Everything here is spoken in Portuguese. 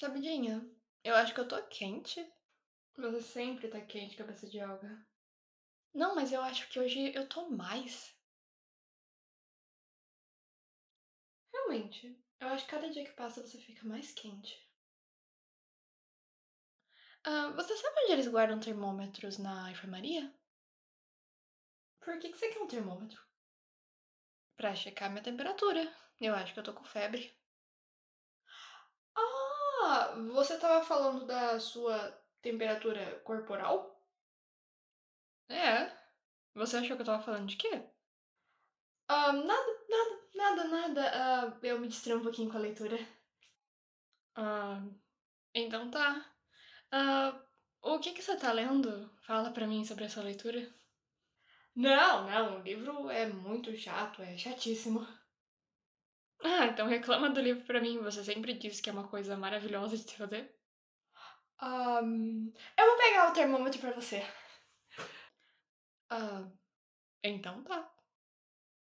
Sabidinha, eu acho que eu tô quente. Você sempre tá quente, cabeça de alga. Não, mas eu acho que hoje eu tô mais. Realmente, eu acho que cada dia que passa você fica mais quente. Ah, você sabe onde eles guardam termômetros na enfermaria? Por que, que você quer um termômetro? Pra checar minha temperatura. Eu acho que eu tô com febre você tava falando da sua temperatura corporal? É. Você achou que eu tava falando de quê? Ah, nada, nada, nada, nada. Uh, eu me distraí um pouquinho com a leitura. Ah, então tá. Ah, o que que você tá lendo? Fala pra mim sobre essa leitura. Não, não, o livro é muito chato, é chatíssimo. Ah, então reclama do livro para mim. Você sempre diz que é uma coisa maravilhosa de se fazer. Um, eu vou pegar o termômetro para você. Uh, então tá.